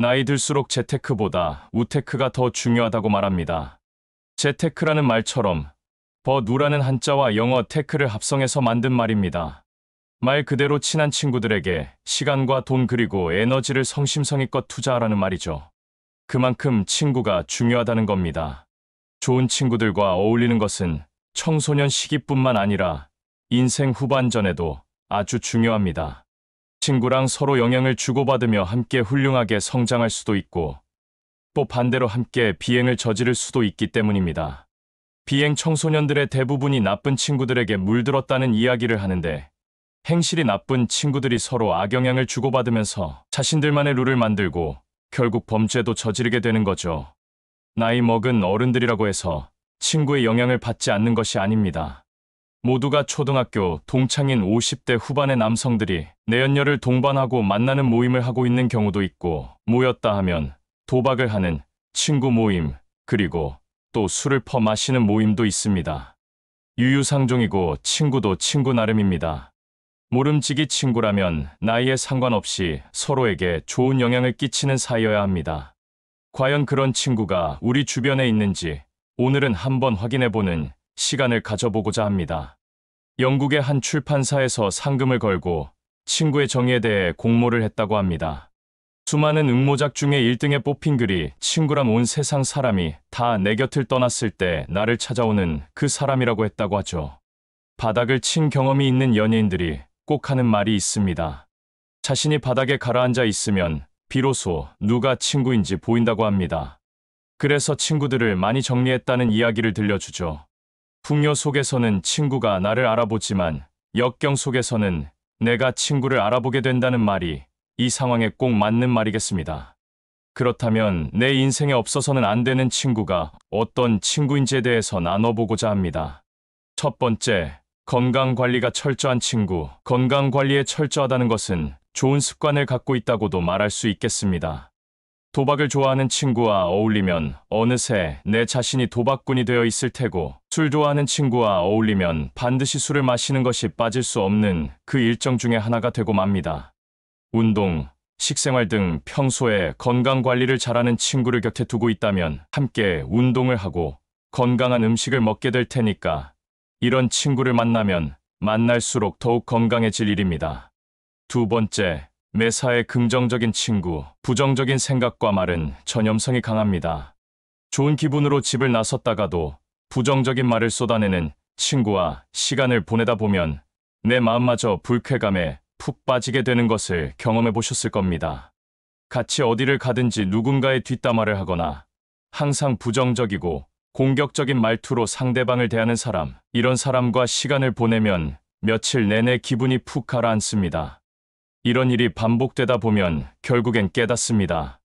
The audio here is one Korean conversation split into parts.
나이 들수록 재테크보다 우테크가 더 중요하다고 말합니다. 재테크라는 말처럼 버누라는 한자와 영어 테크를 합성해서 만든 말입니다. 말 그대로 친한 친구들에게 시간과 돈 그리고 에너지를 성심성의껏 투자하라는 말이죠. 그만큼 친구가 중요하다는 겁니다. 좋은 친구들과 어울리는 것은 청소년 시기뿐만 아니라 인생 후반전에도 아주 중요합니다. 친구랑 서로 영향을 주고받으며 함께 훌륭하게 성장할 수도 있고 또 반대로 함께 비행을 저지를 수도 있기 때문입니다. 비행 청소년들의 대부분이 나쁜 친구들에게 물들었다는 이야기를 하는데 행실이 나쁜 친구들이 서로 악영향을 주고받으면서 자신들만의 룰을 만들고 결국 범죄도 저지르게 되는 거죠. 나이 먹은 어른들이라고 해서 친구의 영향을 받지 않는 것이 아닙니다. 모두가 초등학교 동창인 50대 후반의 남성들이 내연녀를 동반하고 만나는 모임을 하고 있는 경우도 있고 모였다 하면 도박을 하는 친구 모임 그리고 또 술을 퍼 마시는 모임도 있습니다. 유유상종이고 친구도 친구 나름입니다. 모름지기 친구라면 나이에 상관없이 서로에게 좋은 영향을 끼치는 사이여야 합니다. 과연 그런 친구가 우리 주변에 있는지 오늘은 한번 확인해보는 시간을 가져보고자 합니다. 영국의 한 출판사에서 상금을 걸고 친구의 정의에 대해 공모를 했다고 합니다. 수많은 응모작 중에 1등에 뽑힌 글이 친구란 온 세상 사람이 다 내 곁을 떠났을 때 나를 찾아오는 그 사람이라고 했다고 하죠. 바닥을 친 경험이 있는 연예인들이 꼭 하는 말이 있습니다. 자신이 바닥에 가라앉아 있으면 비로소 누가 친구인지 보인다고 합니다. 그래서 친구들을 많이 정리했다는 이야기를 들려주죠. 풍요 속에서는 친구가 나를 알아보지만 역경 속에서는 내가 친구를 알아보게 된다는 말이 이 상황에 꼭 맞는 말이겠습니다. 그렇다면 내 인생에 없어서는 안 되는 친구가 어떤 친구인지에 대해서 나눠보고자 합니다. 첫 번째, 건강관리가 철저한 친구. 건강관리에 철저하다는 것은 좋은 습관을 갖고 있다고도 말할 수 있겠습니다. 도박을 좋아하는 친구와 어울리면 어느새 내 자신이 도박꾼이 되어 있을 테고 술 좋아하는 친구와 어울리면 반드시 술을 마시는 것이 빠질 수 없는 그 일정 중에 하나가 되고 맙니다. 운동, 식생활 등 평소에 건강 관리를 잘하는 친구를 곁에 두고 있다면 함께 운동을 하고 건강한 음식을 먹게 될 테니까 이런 친구를 만나면 만날수록 더욱 건강해질 일입니다. 두 번째, 매사에 긍정적인 친구, 부정적인 생각과 말은 전염성이 강합니다. 좋은 기분으로 집을 나섰다가도 부정적인 말을 쏟아내는 친구와 시간을 보내다 보면 내 마음마저 불쾌감에 푹 빠지게 되는 것을 경험해 보셨을 겁니다. 같이 어디를 가든지 누군가의 뒷담화를 하거나 항상 부정적이고 공격적인 말투로 상대방을 대하는 사람, 이런 사람과 시간을 보내면 며칠 내내 기분이 푹 가라앉습니다. 이런 일이 반복되다 보면 결국엔 깨닫습니다.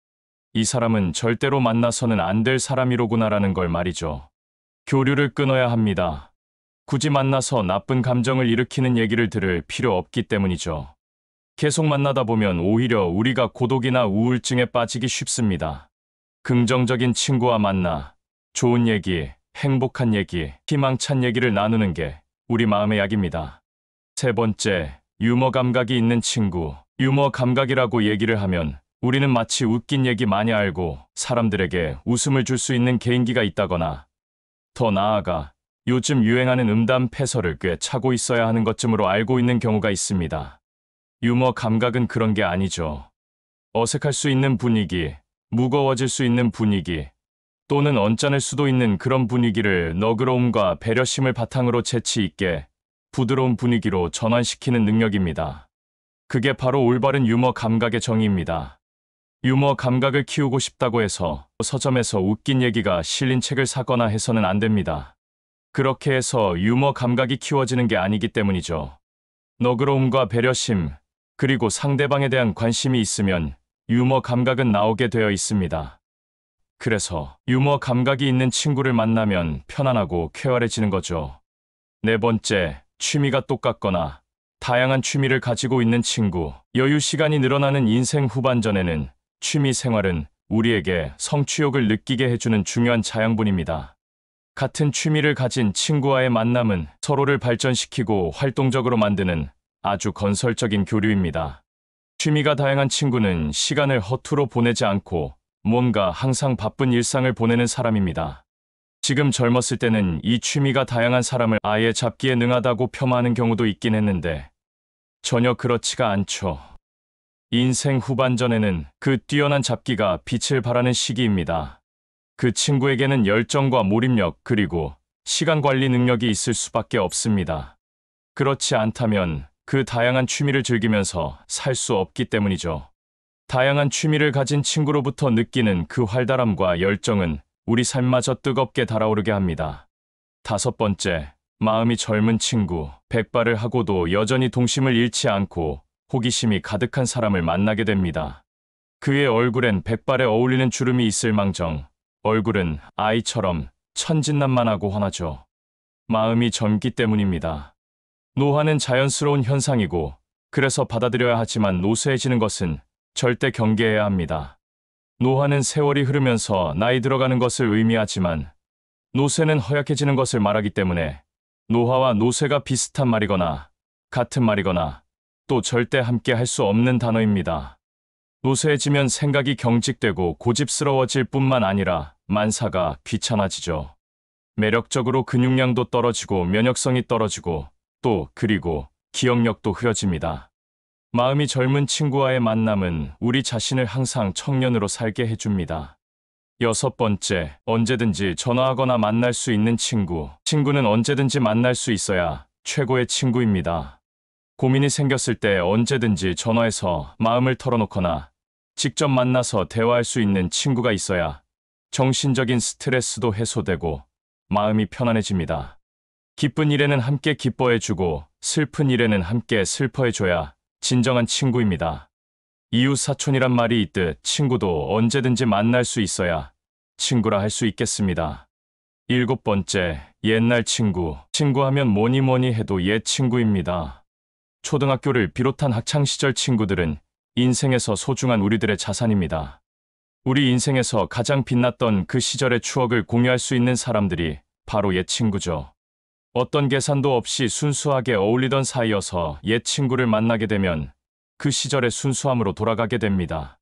이 사람은 절대로 만나서는 안 될 사람이로구나라는 걸 말이죠. 교류를 끊어야 합니다. 굳이 만나서 나쁜 감정을 일으키는 얘기를 들을 필요 없기 때문이죠. 계속 만나다 보면 오히려 우리가 고독이나 우울증에 빠지기 쉽습니다. 긍정적인 친구와 만나, 좋은 얘기, 행복한 얘기, 희망찬 얘기를 나누는 게 우리 마음의 약입니다. 세 번째, 유머 감각이 있는 친구. 유머 감각이라고 얘기를 하면 우리는 마치 웃긴 얘기 많이 알고 사람들에게 웃음을 줄 수 있는 개인기가 있다거나 더 나아가 요즘 유행하는 음담 패설을 꽤 차고 있어야 하는 것쯤으로 알고 있는 경우가 있습니다. 유머 감각은 그런 게 아니죠. 어색할 수 있는 분위기, 무거워질 수 있는 분위기, 또는 언짢을 수도 있는 그런 분위기를 너그러움과 배려심을 바탕으로 재치 있게 부드러운 분위기로 전환시키는 능력입니다. 그게 바로 올바른 유머 감각의 정의입니다. 유머 감각을 키우고 싶다고 해서 서점에서 웃긴 얘기가 실린 책을 사거나 해서는 안 됩니다. 그렇게 해서 유머 감각이 키워지는 게 아니기 때문이죠. 너그러움과 배려심, 그리고 상대방에 대한 관심이 있으면 유머 감각은 나오게 되어 있습니다. 그래서 유머 감각이 있는 친구를 만나면 편안하고 쾌활해지는 거죠. 네 번째, 취미가 똑같거나 다양한 취미를 가지고 있는 친구. 여유 시간이 늘어나는 인생 후반전에는 취미 생활은 우리에게 성취욕을 느끼게 해주는 중요한 자양분입니다. 같은 취미를 가진 친구와의 만남은 서로를 발전시키고 활동적으로 만드는 아주 건설적인 교류입니다. 취미가 다양한 친구는 시간을 허투로 보내지 않고 뭔가 항상 바쁜 일상을 보내는 사람입니다. 지금 젊었을 때는 이 취미가 다양한 사람을 아예 잡기에 능하다고 폄하하는 경우도 있긴 했는데 전혀 그렇지가 않죠. 인생 후반전에는 그 뛰어난 잡기가 빛을 발하는 시기입니다. 그 친구에게는 열정과 몰입력 그리고 시간 관리 능력이 있을 수밖에 없습니다. 그렇지 않다면 그 다양한 취미를 즐기면서 살 수 없기 때문이죠. 다양한 취미를 가진 친구로부터 느끼는 그 활달함과 열정은 우리 삶마저 뜨겁게 달아오르게 합니다. 다섯 번째, 마음이 젊은 친구, 백발을 하고도 여전히 동심을 잃지 않고 호기심이 가득한 사람을 만나게 됩니다. 그의 얼굴엔 백발에 어울리는 주름이 있을망정 얼굴은 아이처럼 천진난만하고 환하죠. 마음이 젊기 때문입니다. 노화는 자연스러운 현상이고 그래서 받아들여야 하지만 노쇠해지는 것은 절대 경계해야 합니다. 노화는 세월이 흐르면서 나이 들어가는 것을 의미하지만 노쇠는 허약해지는 것을 말하기 때문에 노화와 노쇠가 비슷한 말이거나 같은 말이거나 또 절대 함께 할 수 없는 단어입니다. 노쇠해지면 생각이 경직되고 고집스러워질 뿐만 아니라 만사가 귀찮아지죠. 매력적으로 근육량도 떨어지고 면역성이 떨어지고 또 그리고 기억력도 흐려집니다. 마음이 젊은 친구와의 만남은 우리 자신을 항상 청년으로 살게 해줍니다. 여섯 번째, 언제든지 전화하거나 만날 수 있는 친구. 친구는 언제든지 만날 수 있어야 최고의 친구입니다. 고민이 생겼을 때 언제든지 전화해서 마음을 털어놓거나 직접 만나서 대화할 수 있는 친구가 있어야 정신적인 스트레스도 해소되고 마음이 편안해집니다. 기쁜 일에는 함께 기뻐해주고 슬픈 일에는 함께 슬퍼해줘야 진정한 친구입니다. 이웃 사촌이란 말이 있듯 친구도 언제든지 만날 수 있어야 친구라 할 수 있겠습니다. 일곱 번째, 옛날 친구. 친구하면 뭐니 뭐니 해도 옛 친구입니다. 초등학교를 비롯한 학창시절 친구들은 인생에서 소중한 우리들의 자산입니다. 우리 인생에서 가장 빛났던 그 시절의 추억을 공유할 수 있는 사람들이 바로 옛 친구죠. 어떤 계산도 없이 순수하게 어울리던 사이여서 옛 친구를 만나게 되면 그 시절의 순수함으로 돌아가게 됩니다.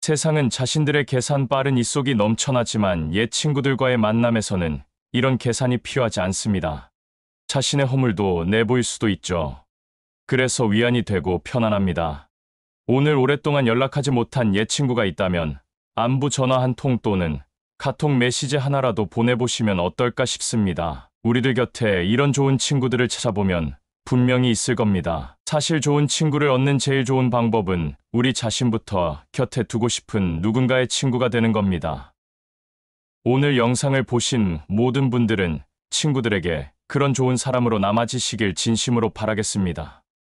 세상은 자신들의 계산 빠른 이속이 넘쳐나지만 옛 친구들과의 만남에서는 이런 계산이 필요하지 않습니다. 자신의 허물도 내보일 수도 있죠. 그래서 위안이 되고 편안합니다. 오늘 오랫동안 연락하지 못한 옛 친구가 있다면 안부 전화 한 통 또는 카톡 메시지 하나라도 보내보시면 어떨까 싶습니다. 우리들 곁에 이런 좋은 친구들을 찾아보면 분명히 있을 겁니다. 사실 좋은 친구를 얻는 제일 좋은 방법은 우리 자신부터 곁에 두고 싶은 누군가의 친구가 되는 겁니다. 오늘 영상을 보신 모든 분들은 친구들에게 그런 좋은 사람으로 남아지시길 진심으로 바라겠습니다.